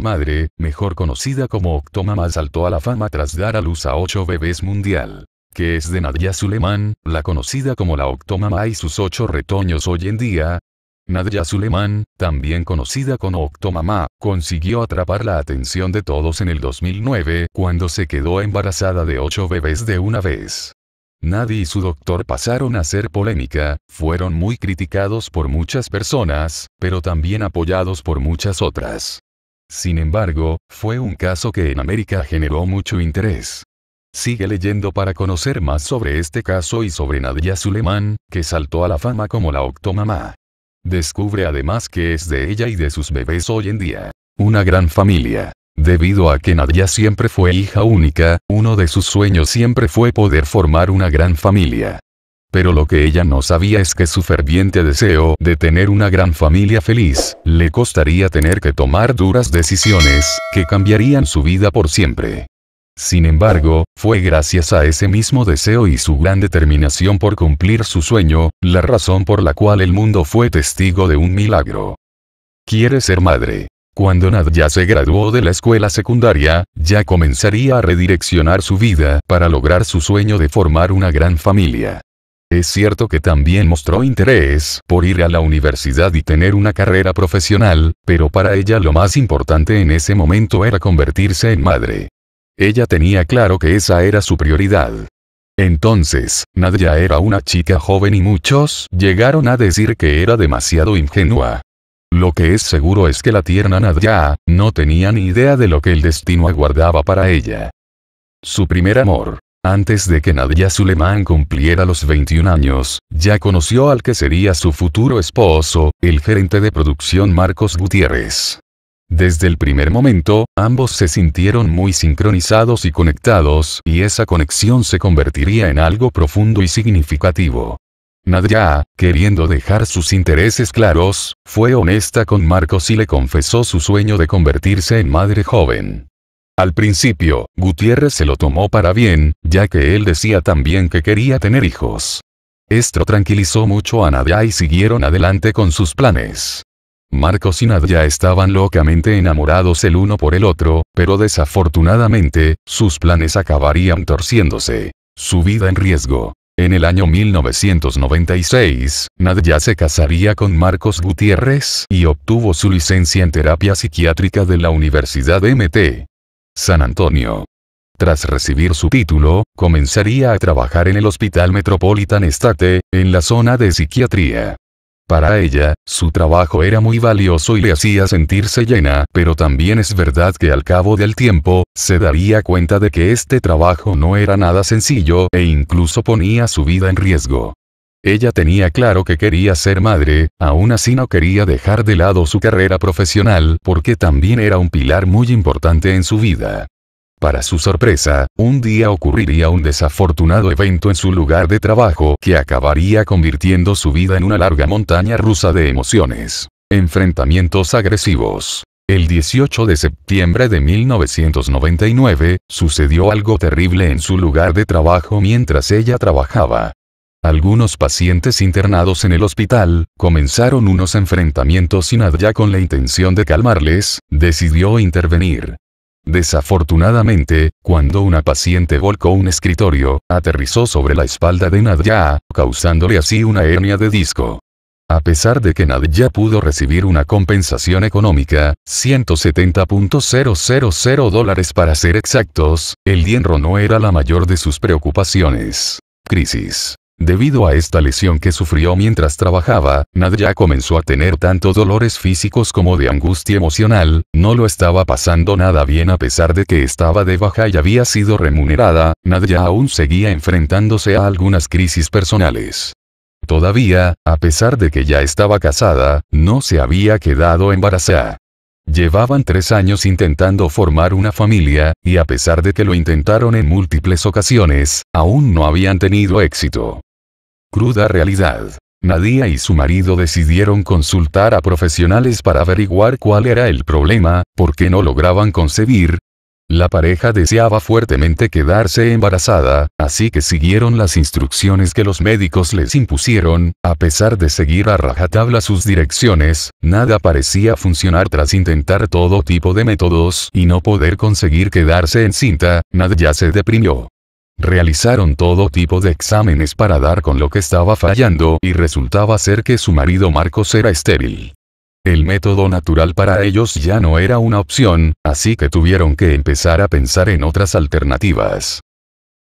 madre, mejor conocida como Octomama saltó a la fama tras dar a luz a ocho bebés mundial que es de Nadia Suleiman, la conocida como la Octomama y sus ocho retoños hoy en día. Nadia Suleiman, también conocida como Octomama, consiguió atrapar la atención de todos en el 2009 cuando se quedó embarazada de ocho bebés de una vez. Nadie y su doctor pasaron a ser polémica, fueron muy criticados por muchas personas, pero también apoyados por muchas otras. Sin embargo, fue un caso que en América generó mucho interés. Sigue leyendo para conocer más sobre este caso y sobre Nadia Suleiman, que saltó a la fama como la octomamá. Descubre además que es de ella y de sus bebés hoy en día. Una gran familia. Debido a que Nadia siempre fue hija única, uno de sus sueños siempre fue poder formar una gran familia. Pero lo que ella no sabía es que su ferviente deseo de tener una gran familia feliz, le costaría tener que tomar duras decisiones, que cambiarían su vida por siempre. Sin embargo, fue gracias a ese mismo deseo y su gran determinación por cumplir su sueño, la razón por la cual el mundo fue testigo de un milagro. Quiere ser madre. Cuando Nadia se graduó de la escuela secundaria, ya comenzaría a redireccionar su vida para lograr su sueño de formar una gran familia. Es cierto que también mostró interés por ir a la universidad y tener una carrera profesional, pero para ella lo más importante en ese momento era convertirse en madre. Ella tenía claro que esa era su prioridad. Entonces, Nadia era una chica joven y muchos llegaron a decir que era demasiado ingenua. Lo que es seguro es que la tierna Nadia no tenía ni idea de lo que el destino aguardaba para ella. Su primer amor, antes de que Nadia Suleimán cumpliera los 21 años, ya conoció al que sería su futuro esposo, el gerente de producción Marcos Gutiérrez. Desde el primer momento, ambos se sintieron muy sincronizados y conectados, y esa conexión se convertiría en algo profundo y significativo. Nadia, queriendo dejar sus intereses claros, fue honesta con Marcos y le confesó su sueño de convertirse en madre joven. Al principio, Gutiérrez se lo tomó para bien, ya que él decía también que quería tener hijos. Esto tranquilizó mucho a Nadia y siguieron adelante con sus planes. Marcos y Nadia estaban locamente enamorados el uno por el otro, pero desafortunadamente, sus planes acabarían torciéndose. Su vida en riesgo. En el año 1996, Nadia se casaría con Marcos Gutiérrez y obtuvo su licencia en terapia psiquiátrica de la Universidad MT. San Antonio. Tras recibir su título, comenzaría a trabajar en el Hospital Metropolitan State, en la zona de psiquiatría. Para ella, su trabajo era muy valioso y le hacía sentirse llena, pero también es verdad que al cabo del tiempo, se daría cuenta de que este trabajo no era nada sencillo e incluso ponía su vida en riesgo. Ella tenía claro que quería ser madre, aún así no quería dejar de lado su carrera profesional porque también era un pilar muy importante en su vida. Para su sorpresa, un día ocurriría un desafortunado evento en su lugar de trabajo que acabaría convirtiendo su vida en una larga montaña rusa de emociones. Enfrentamientos agresivos. El 18 de septiembre de 1999, sucedió algo terrible en su lugar de trabajo mientras ella trabajaba. Algunos pacientes internados en el hospital, comenzaron unos enfrentamientos y Nadia con la intención de calmarles, decidió intervenir. Desafortunadamente, cuando una paciente volcó un escritorio, aterrizó sobre la espalda de Nadia, causándole así una hernia de disco. A pesar de que Nadia pudo recibir una compensación económica, 170.000 dólares para ser exactos, el dienro no era la mayor de sus preocupaciones. Crisis. Debido a esta lesión que sufrió mientras trabajaba, Nadia comenzó a tener tanto dolores físicos como de angustia emocional, no lo estaba pasando nada bien a pesar de que estaba de baja y había sido remunerada, Nadia aún seguía enfrentándose a algunas crisis personales. Todavía, a pesar de que ya estaba casada, no se había quedado embarazada. Llevaban tres años intentando formar una familia, y a pesar de que lo intentaron en múltiples ocasiones, aún no habían tenido éxito. Cruda realidad. Nadia y su marido decidieron consultar a profesionales para averiguar cuál era el problema, porque no lograban concebir. La pareja deseaba fuertemente quedarse embarazada, así que siguieron las instrucciones que los médicos les impusieron, a pesar de seguir a rajatabla sus direcciones, nada parecía funcionar tras intentar todo tipo de métodos y no poder conseguir quedarse encinta, Nadia se deprimió. Realizaron todo tipo de exámenes para dar con lo que estaba fallando y resultaba ser que su marido Marcos era estéril. El método natural para ellos ya no era una opción, así que tuvieron que empezar a pensar en otras alternativas.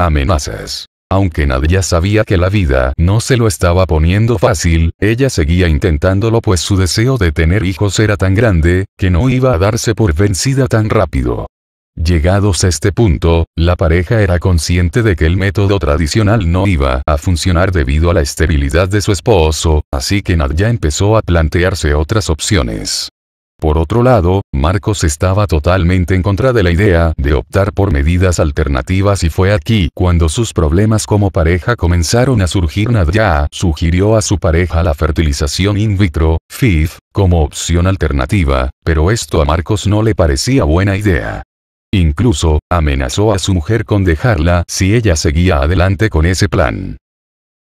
Amenazas. Aunque Nadia sabía que la vida no se lo estaba poniendo fácil, ella seguía intentándolo pues su deseo de tener hijos era tan grande, que no iba a darse por vencida tan rápido. Llegados a este punto, la pareja era consciente de que el método tradicional no iba a funcionar debido a la esterilidad de su esposo, así que Nadia empezó a plantearse otras opciones. Por otro lado, Marcos estaba totalmente en contra de la idea de optar por medidas alternativas y fue aquí cuando sus problemas como pareja comenzaron a surgir. Nadia sugirió a su pareja la fertilización in vitro, FIF, como opción alternativa, pero esto a Marcos no le parecía buena idea. Incluso, amenazó a su mujer con dejarla si ella seguía adelante con ese plan.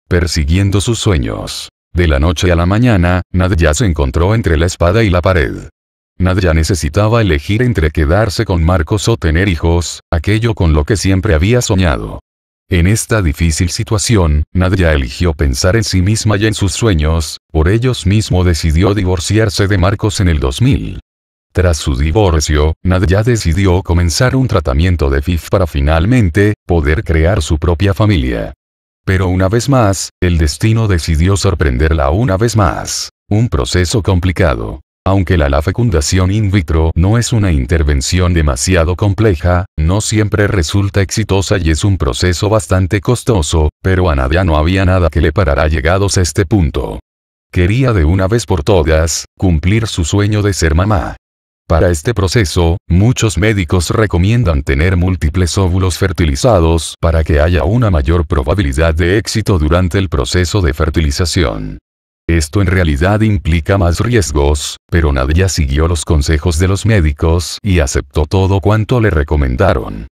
Persiguiendo sus sueños. De la noche a la mañana, Nadia se encontró entre la espada y la pared. Nadia necesitaba elegir entre quedarse con Marcos o tener hijos, aquello con lo que siempre había soñado. En esta difícil situación, Nadia eligió pensar en sí misma y en sus sueños, por ellos mismo decidió divorciarse de Marcos en el 2000. Tras su divorcio, Nadia decidió comenzar un tratamiento de FIF para finalmente, poder crear su propia familia. Pero una vez más, el destino decidió sorprenderla una vez más. Un proceso complicado. Aunque la, la fecundación in vitro no es una intervención demasiado compleja, no siempre resulta exitosa y es un proceso bastante costoso, pero a Nadia no había nada que le parara llegados a este punto. Quería de una vez por todas, cumplir su sueño de ser mamá. Para este proceso, muchos médicos recomiendan tener múltiples óvulos fertilizados para que haya una mayor probabilidad de éxito durante el proceso de fertilización. Esto en realidad implica más riesgos, pero Nadia siguió los consejos de los médicos y aceptó todo cuanto le recomendaron.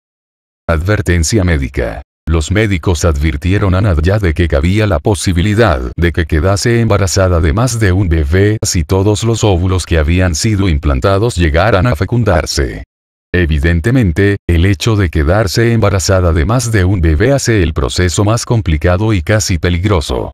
Advertencia médica. Los médicos advirtieron a Nadia de que cabía la posibilidad de que quedase embarazada de más de un bebé si todos los óvulos que habían sido implantados llegaran a fecundarse. Evidentemente, el hecho de quedarse embarazada de más de un bebé hace el proceso más complicado y casi peligroso.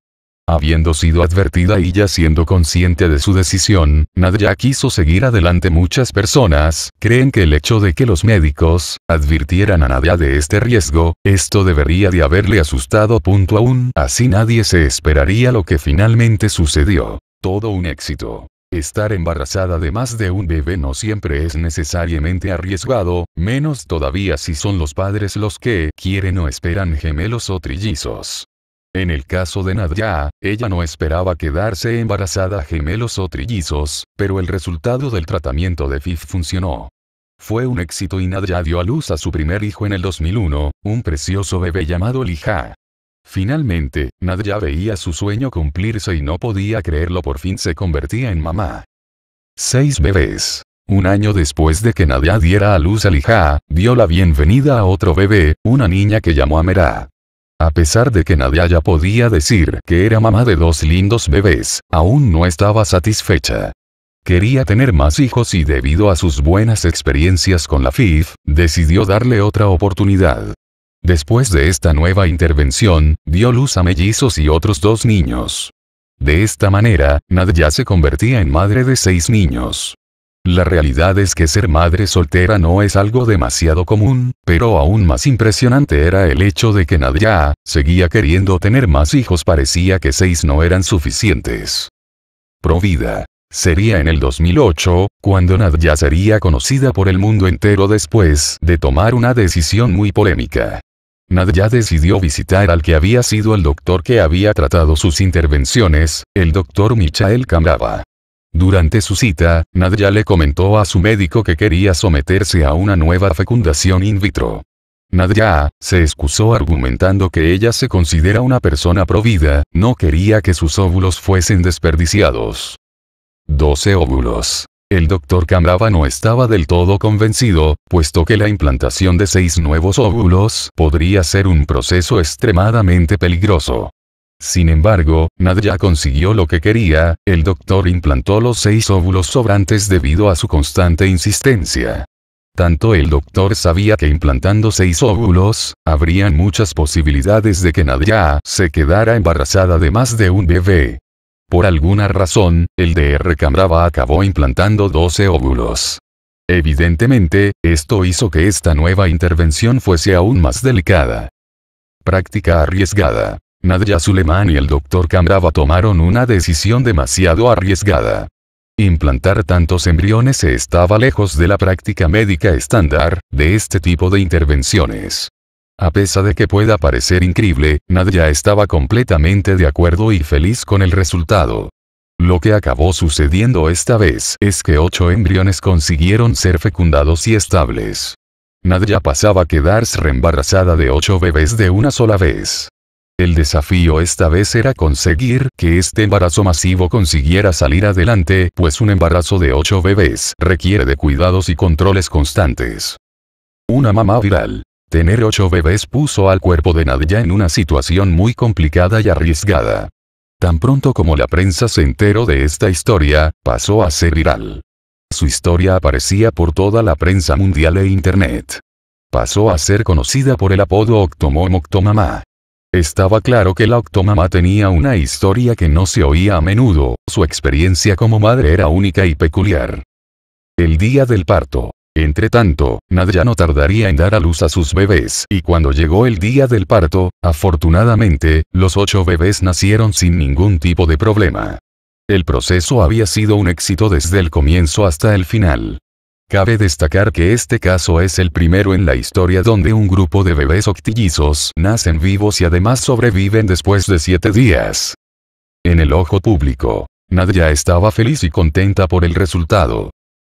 Habiendo sido advertida y ya siendo consciente de su decisión, Nadia quiso seguir adelante. Muchas personas creen que el hecho de que los médicos advirtieran a Nadia de este riesgo, esto debería de haberle asustado. Punto aún así nadie se esperaría lo que finalmente sucedió. Todo un éxito. Estar embarazada de más de un bebé no siempre es necesariamente arriesgado, menos todavía si son los padres los que quieren o esperan gemelos o trillizos. En el caso de Nadia, ella no esperaba quedarse embarazada gemelos o trillizos, pero el resultado del tratamiento de FIF funcionó. Fue un éxito y Nadia dio a luz a su primer hijo en el 2001, un precioso bebé llamado Lija. Finalmente, Nadia veía su sueño cumplirse y no podía creerlo por fin se convertía en mamá. Seis bebés. Un año después de que Nadia diera a luz a Lija, dio la bienvenida a otro bebé, una niña que llamó a a pesar de que Nadia ya podía decir que era mamá de dos lindos bebés, aún no estaba satisfecha. Quería tener más hijos y debido a sus buenas experiencias con la FIF, decidió darle otra oportunidad. Después de esta nueva intervención, dio luz a mellizos y otros dos niños. De esta manera, Nadia se convertía en madre de seis niños. La realidad es que ser madre soltera no es algo demasiado común, pero aún más impresionante era el hecho de que Nadia, seguía queriendo tener más hijos parecía que seis no eran suficientes. Provida. Sería en el 2008, cuando Nadia sería conocida por el mundo entero después de tomar una decisión muy polémica. Nadia decidió visitar al que había sido el doctor que había tratado sus intervenciones, el doctor Michael Camrava. Durante su cita, Nadia le comentó a su médico que quería someterse a una nueva fecundación in vitro. Nadia, se excusó argumentando que ella se considera una persona provida, no quería que sus óvulos fuesen desperdiciados. 12 óvulos. El doctor Camrava no estaba del todo convencido, puesto que la implantación de seis nuevos óvulos podría ser un proceso extremadamente peligroso. Sin embargo, Nadia consiguió lo que quería, el doctor implantó los seis óvulos sobrantes debido a su constante insistencia. Tanto el doctor sabía que implantando seis óvulos, habrían muchas posibilidades de que Nadia se quedara embarazada de más de un bebé. Por alguna razón, el DR Camrava acabó implantando 12 óvulos. Evidentemente, esto hizo que esta nueva intervención fuese aún más delicada. Práctica arriesgada. Nadia Suleiman y el Dr. Kamrava tomaron una decisión demasiado arriesgada. Implantar tantos embriones estaba lejos de la práctica médica estándar de este tipo de intervenciones. A pesar de que pueda parecer increíble, Nadia estaba completamente de acuerdo y feliz con el resultado. Lo que acabó sucediendo esta vez es que ocho embriones consiguieron ser fecundados y estables. Nadia pasaba a quedarse reembarazada de ocho bebés de una sola vez. El desafío esta vez era conseguir que este embarazo masivo consiguiera salir adelante, pues un embarazo de ocho bebés requiere de cuidados y controles constantes. Una mamá viral. Tener 8 bebés puso al cuerpo de Nadia en una situación muy complicada y arriesgada. Tan pronto como la prensa se enteró de esta historia, pasó a ser viral. Su historia aparecía por toda la prensa mundial e internet. Pasó a ser conocida por el apodo Octomom Octomamá. Estaba claro que la octomama tenía una historia que no se oía a menudo, su experiencia como madre era única y peculiar. El día del parto. Entre tanto, Nadia no tardaría en dar a luz a sus bebés, y cuando llegó el día del parto, afortunadamente, los ocho bebés nacieron sin ningún tipo de problema. El proceso había sido un éxito desde el comienzo hasta el final. Cabe destacar que este caso es el primero en la historia donde un grupo de bebés octillizos nacen vivos y además sobreviven después de siete días. En el ojo público, Nadia estaba feliz y contenta por el resultado.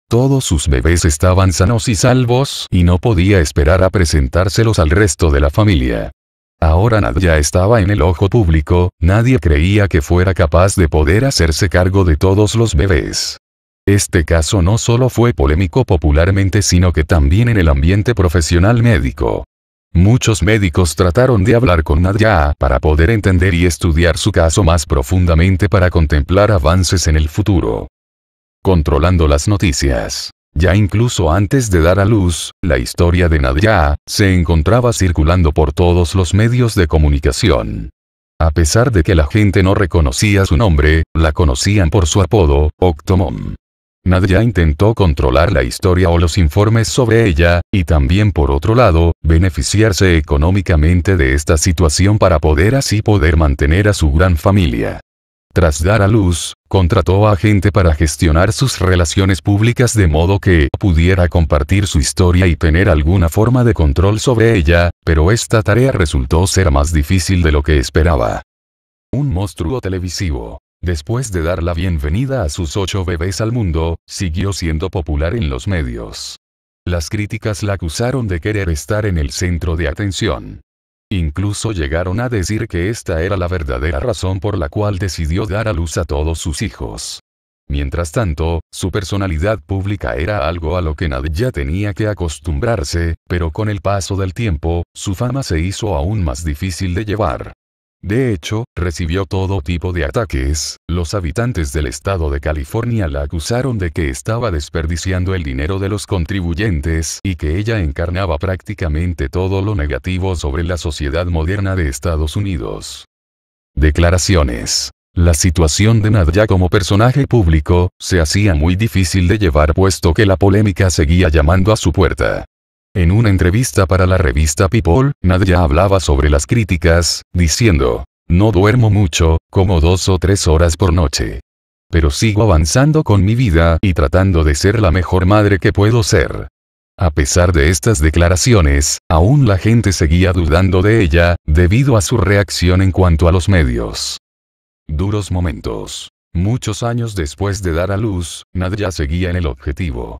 Todos sus bebés estaban sanos y salvos, y no podía esperar a presentárselos al resto de la familia. Ahora Nadia estaba en el ojo público, nadie creía que fuera capaz de poder hacerse cargo de todos los bebés. Este caso no solo fue polémico popularmente sino que también en el ambiente profesional médico. Muchos médicos trataron de hablar con Nadia para poder entender y estudiar su caso más profundamente para contemplar avances en el futuro. Controlando las noticias. Ya incluso antes de dar a luz, la historia de Nadia se encontraba circulando por todos los medios de comunicación. A pesar de que la gente no reconocía su nombre, la conocían por su apodo, Octomom. Nadia intentó controlar la historia o los informes sobre ella, y también por otro lado, beneficiarse económicamente de esta situación para poder así poder mantener a su gran familia. Tras dar a luz, contrató a gente para gestionar sus relaciones públicas de modo que pudiera compartir su historia y tener alguna forma de control sobre ella, pero esta tarea resultó ser más difícil de lo que esperaba. Un monstruo televisivo. Después de dar la bienvenida a sus ocho bebés al mundo, siguió siendo popular en los medios. Las críticas la acusaron de querer estar en el centro de atención. Incluso llegaron a decir que esta era la verdadera razón por la cual decidió dar a luz a todos sus hijos. Mientras tanto, su personalidad pública era algo a lo que nadie ya tenía que acostumbrarse, pero con el paso del tiempo, su fama se hizo aún más difícil de llevar. De hecho, recibió todo tipo de ataques, los habitantes del estado de California la acusaron de que estaba desperdiciando el dinero de los contribuyentes y que ella encarnaba prácticamente todo lo negativo sobre la sociedad moderna de Estados Unidos. Declaraciones. La situación de Nadia como personaje público, se hacía muy difícil de llevar puesto que la polémica seguía llamando a su puerta. En una entrevista para la revista People, Nadia hablaba sobre las críticas, diciendo, no duermo mucho, como dos o tres horas por noche. Pero sigo avanzando con mi vida y tratando de ser la mejor madre que puedo ser. A pesar de estas declaraciones, aún la gente seguía dudando de ella, debido a su reacción en cuanto a los medios. Duros momentos. Muchos años después de dar a luz, Nadia seguía en el objetivo.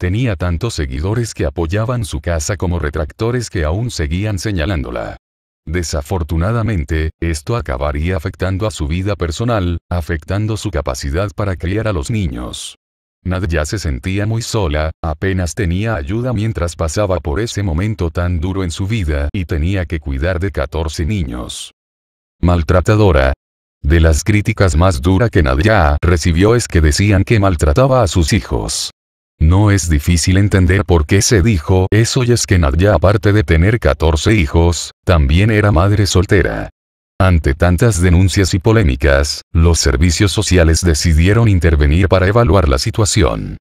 Tenía tantos seguidores que apoyaban su casa como retractores que aún seguían señalándola. Desafortunadamente, esto acabaría afectando a su vida personal, afectando su capacidad para criar a los niños. Nadia se sentía muy sola, apenas tenía ayuda mientras pasaba por ese momento tan duro en su vida y tenía que cuidar de 14 niños. Maltratadora. De las críticas más duras que Nadia recibió es que decían que maltrataba a sus hijos. No es difícil entender por qué se dijo eso y es que Nadia aparte de tener 14 hijos, también era madre soltera. Ante tantas denuncias y polémicas, los servicios sociales decidieron intervenir para evaluar la situación.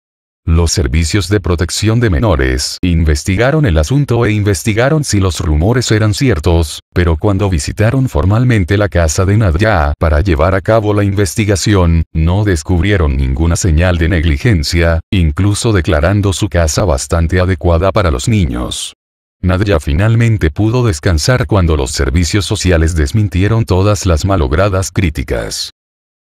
Los servicios de protección de menores investigaron el asunto e investigaron si los rumores eran ciertos, pero cuando visitaron formalmente la casa de Nadia para llevar a cabo la investigación, no descubrieron ninguna señal de negligencia, incluso declarando su casa bastante adecuada para los niños. Nadia finalmente pudo descansar cuando los servicios sociales desmintieron todas las malogradas críticas.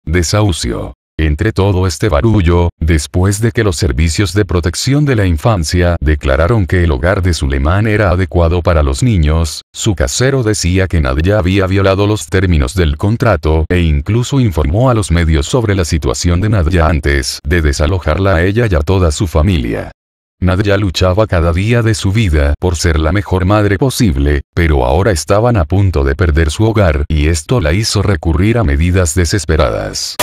Desahucio. Entre todo este barullo, después de que los servicios de protección de la infancia declararon que el hogar de Suleiman era adecuado para los niños, su casero decía que Nadia había violado los términos del contrato e incluso informó a los medios sobre la situación de Nadia antes de desalojarla a ella y a toda su familia. Nadia luchaba cada día de su vida por ser la mejor madre posible, pero ahora estaban a punto de perder su hogar y esto la hizo recurrir a medidas desesperadas.